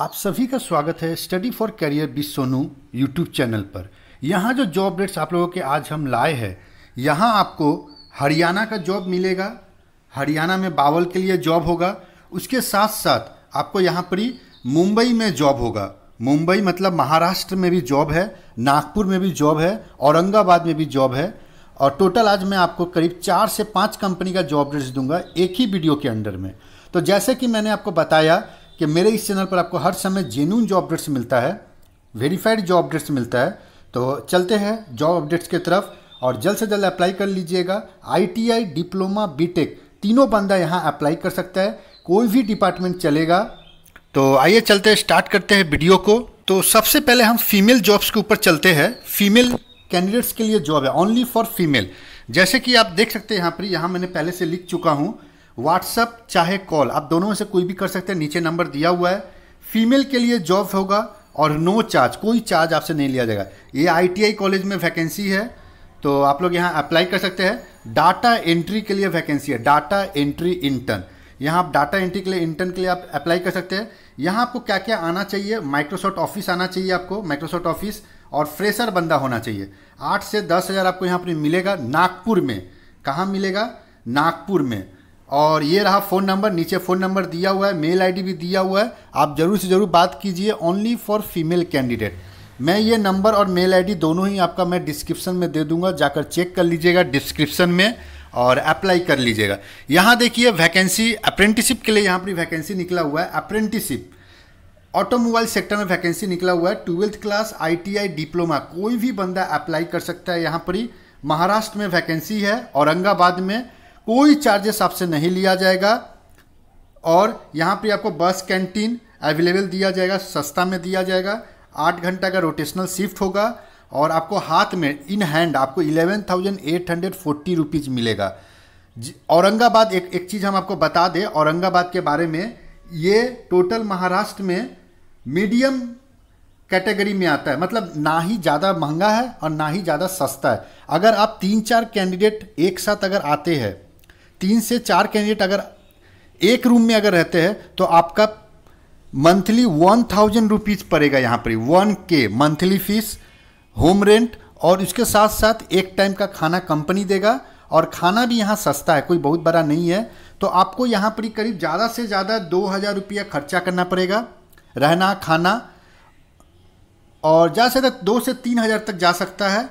आप सभी का स्वागत है study for career by Sonu YouTube channel पर यहाँ जो जॉब अपडेट्स आप लोगों के आज हम लाए हैं यहाँ आपको हरियाणा का जॉब मिलेगा हरियाणा में बावल के लिए जॉब होगा उसके साथ साथ आपको यहाँ पर ही मुंबई में जॉब होगा मुंबई मतलब महाराष्ट्र में भी जॉब है नागपुर में भी जॉब है औरंगाबाद में भी जॉब है और टोटल आज मैं आपको करीब चार से पाँच कंपनी का जॉब अपडेट्स दूंगा एक ही वीडियो के अंडर में तो जैसे कि मैंने आपको बताया कि मेरे इस चैनल पर आपको हर समय जेन्यून जॉब अपडेट्स मिलता है वेरीफाइड जॉब अपडेट्स मिलता है तो चलते हैं जॉब अपडेट्स की तरफ और जल्द से जल्द अप्लाई कर लीजिएगा आईटीआई डिप्लोमा बीटेक तीनों बंदा यहाँ अप्लाई कर सकता है कोई भी डिपार्टमेंट चलेगा तो आइए चलते स्टार्ट करते हैं वीडियो को तो सबसे पहले हम फीमेल जॉब्स के ऊपर चलते हैं फीमेल कैंडिडेट्स के लिए जॉब है ओनली फॉर फीमेल जैसे कि आप देख सकते हैं यहाँ पर यहाँ मैंने पहले से लिख चुका हूँ व्हाट्सअप चाहे कॉल आप दोनों में से कोई भी कर सकते हैं नीचे नंबर दिया हुआ है फीमेल के लिए जॉब होगा और नो चार्ज कोई चार्ज आपसे नहीं लिया जाएगा ये आईटीआई कॉलेज में वैकेंसी है तो आप लोग यहाँ अप्लाई कर सकते हैं डाटा एंट्री के लिए वैकेंसी है डाटा एंट्री इंटर्न यहाँ आप डाटा एंट्री के लिए इंटर्न के लिए आप अप्लाई कर सकते हैं यहाँ आपको क्या क्या आना चाहिए माइक्रोसॉफ्ट ऑफिस आना चाहिए आपको माइक्रोसॉफ्ट ऑफिस और फ्रेशर बंदा होना चाहिए आठ से दस हज़ार आपको यहाँ पर मिलेगा नागपुर में कहाँ मिलेगा नागपुर में और ये रहा फ़ोन नंबर नीचे फ़ोन नंबर दिया हुआ है मेल आईडी भी दिया हुआ है आप ज़रूर से ज़रूर बात कीजिए ओनली फॉर फीमेल कैंडिडेट मैं ये नंबर और मेल आईडी दोनों ही आपका मैं डिस्क्रिप्शन में दे दूंगा जाकर चेक कर लीजिएगा डिस्क्रिप्शन में और अप्लाई कर लीजिएगा यहाँ देखिए वैकेंसी अप्रेंटिसिप के लिए यहाँ पर वैकेंसी निकला हुआ है अप्रेंटिसिप ऑटोमोबाइल सेक्टर में वैकेंसी निकला हुआ है ट्वेल्थ क्लास आई डिप्लोमा कोई भी बंदा अप्लाई कर सकता है यहाँ पर ही महाराष्ट्र में वैकेंसी है औरंगाबाद में कोई चार्जेस आपसे नहीं लिया जाएगा और यहाँ पे आपको बस कैंटीन अवेलेबल दिया जाएगा सस्ता में दिया जाएगा आठ घंटा का रोटेशनल शिफ्ट होगा और आपको हाथ में इन हैंड आपको eleven thousand eight hundred forty rupees मिलेगा औरंगाबाद एक एक चीज़ हम आपको बता दें औरंगाबाद के बारे में ये टोटल महाराष्ट्र में मीडियम कैटेगरी में आता है मतलब ना ही ज़्यादा महंगा है और ना ही ज़्यादा सस्ता है अगर आप तीन चार कैंडिडेट एक साथ अगर आते हैं तीन से चार कैंडिडेट अगर एक रूम में अगर रहते हैं तो आपका मंथली वन थाउजेंड रुपीज़ पड़ेगा यहाँ पर वन के मंथली फीस होम रेंट और उसके साथ साथ एक टाइम का खाना कंपनी देगा और खाना भी यहाँ सस्ता है कोई बहुत बड़ा नहीं है तो आपको यहाँ पर करीब ज़्यादा से ज़्यादा दो हज़ार रुपया खर्चा करना पड़ेगा रहना खाना और जा सकता दो से तीन हज़ार तक जा सकता है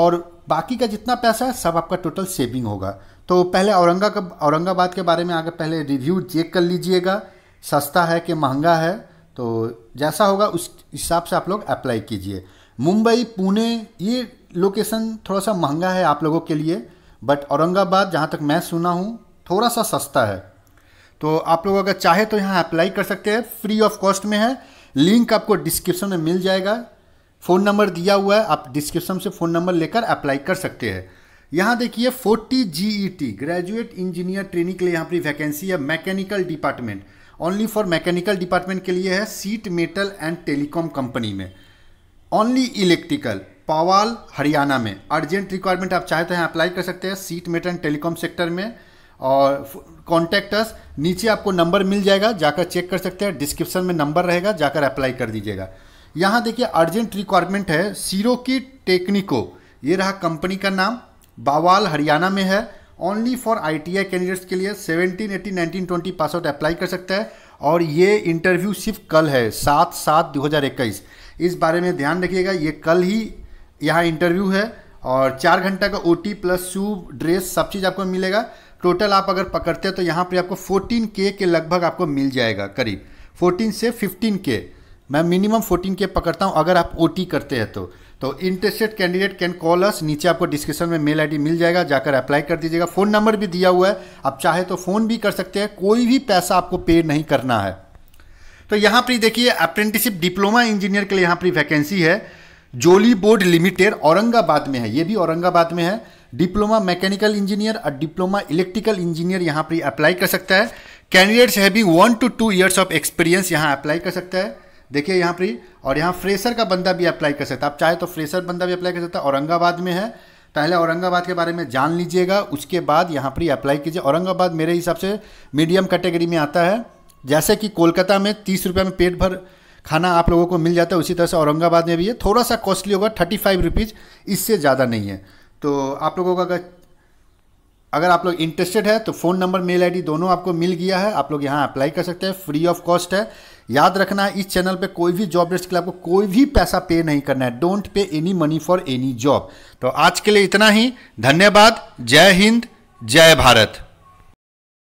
और बाकी का जितना पैसा है सब आपका टोटल सेविंग होगा तो पहले औरंगा का औरंगाबाद के बारे में आगे पहले रिव्यू चेक कर लीजिएगा सस्ता है कि महंगा है तो जैसा होगा उस हिसाब से आप लोग अप्लाई कीजिए मुंबई पुणे ये लोकेशन थोड़ा सा महंगा है आप लोगों के लिए बट औरंगाबाद जहाँ तक मैं सुना हूँ थोड़ा सा सस्ता है तो आप लोग अगर चाहे तो यहाँ अप्लाई कर सकते हैं फ्री ऑफ कॉस्ट में है लिंक आपको डिस्क्रिप्शन में मिल जाएगा फ़ोन नंबर दिया हुआ है आप डिस्क्रिप्शन से फ़ोन नंबर लेकर अप्लाई कर सकते हैं यहाँ देखिए forty G E T graduate engineer training के लिए यहाँ पर वैकेंसी है mechanical department only for mechanical department के लिए है sheet metal and telecom company में ओनली इलेक्ट्रिकल पावाल हरियाणा में अर्जेंट रिक्वायरमेंट आप चाहे तो यहाँ अप्लाई कर सकते हैं sheet metal and telecom sector में और कॉन्टैक्टर्स नीचे आपको नंबर मिल जाएगा जाकर चेक कर सकते हैं डिस्क्रिप्शन में नंबर रहेगा जाकर अप्लाई कर दीजिएगा यहाँ देखिए अर्जेंट रिक्वायरमेंट है सीरो की टेक्निको ये रहा कंपनी का नाम बावाल हरियाणा में है ओनली फॉर आईटीआई कैंडिडेट्स के लिए 17, 18, 19, 20 पास आउट अप्लाई कर सकता है और ये इंटरव्यू सिर्फ कल है सात सात दो हज़ार इक्कीस इस बारे में ध्यान रखिएगा ये कल ही यहाँ इंटरव्यू है और चार घंटा का O T plus shoe dress सब चीज़ आपको मिलेगा टोटल आप अगर पकड़ते हैं तो यहाँ पर आपको फोर्टीन के के लगभग आपको मिल जाएगा करीब फोर्टीन से फिफ्टीन के मैं मिनिमम फोर्टीन के पकड़ता हूँ अगर आप ओ करते हैं तो तो interested candidate can call us नीचे आपको डिस्क्रिप्शन में मेल आईडी मिल जाएगा जाकर अप्लाई कर दीजिएगा फ़ोन नंबर भी दिया हुआ है आप चाहे तो फ़ोन भी कर सकते हैं कोई भी पैसा आपको पे नहीं करना है तो यहाँ पर देखिए अप्रेंटिसिप डिप्लोमा इंजीनियर के लिए यहाँ पर वैकेंसी है जोली बोर्ड लिमिटेड औरंगाबाद में है ये भी औरंगाबाद में है डिप्लोमा मैकेनिकल इंजीनियर और डिप्लोमा इलेक्ट्रिकल इंजीनियर यहाँ पर अप्लाई कर सकता है candidates having one two two years of experience यहाँ अप्लाई कर सकता है देखिए यहाँ पर और यहाँ फ्रेशर का बंदा भी अप्लाई कर सकता है आप चाहे तो फ्रेशर बंदा भी अप्लाई कर सकता है औरंगाबाद में है पहले औरंगाबाद के बारे में जान लीजिएगा उसके बाद यहाँ पर अप्लाई कीजिए औरंगाबाद मेरे हिसाब से मीडियम कैटेगरी में आता है जैसे कि कोलकाता में तीस रुपये में पेट भर खाना आप लोगों को मिल जाता है उसी तरह से औरंगाबाद में भी है थोड़ा सा कॉस्टली होगा थर्टी फाइव रुपीज़ इससे ज़्यादा नहीं है तो आप लोगों का अगर अगर आप लोग इंटरेस्टेड है तो फ़ोन नंबर मेल आईडी दोनों आपको मिल गया है आप लोग यहाँ अप्लाई कर सकते हैं फ्री ऑफ कॉस्ट है याद रखना इस चैनल पे कोई भी जॉब लिस्ट के लिए आपको कोई भी पैसा पे नहीं करना है don't pay any money for any job तो आज के लिए इतना ही धन्यवाद जय हिंद जय भारत